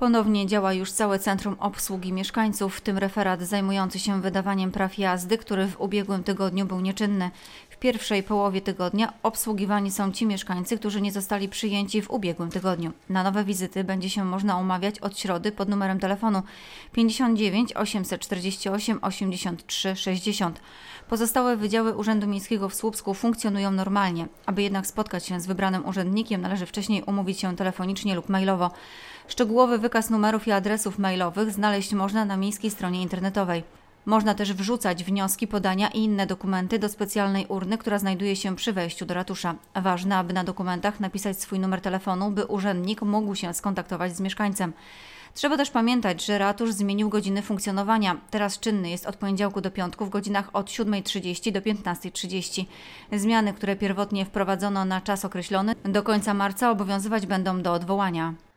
Ponownie działa już całe Centrum Obsługi Mieszkańców, w tym referat zajmujący się wydawaniem praw jazdy, który w ubiegłym tygodniu był nieczynny pierwszej połowie tygodnia obsługiwani są ci mieszkańcy, którzy nie zostali przyjęci w ubiegłym tygodniu. Na nowe wizyty będzie się można umawiać od środy pod numerem telefonu 59 848 83 60. Pozostałe wydziały Urzędu Miejskiego w Słupsku funkcjonują normalnie. Aby jednak spotkać się z wybranym urzędnikiem, należy wcześniej umówić się telefonicznie lub mailowo. Szczegółowy wykaz numerów i adresów mailowych znaleźć można na miejskiej stronie internetowej. Można też wrzucać wnioski, podania i inne dokumenty do specjalnej urny, która znajduje się przy wejściu do ratusza. Ważne, aby na dokumentach napisać swój numer telefonu, by urzędnik mógł się skontaktować z mieszkańcem. Trzeba też pamiętać, że ratusz zmienił godziny funkcjonowania. Teraz czynny jest od poniedziałku do piątku w godzinach od 7.30 do 15.30. Zmiany, które pierwotnie wprowadzono na czas określony, do końca marca obowiązywać będą do odwołania.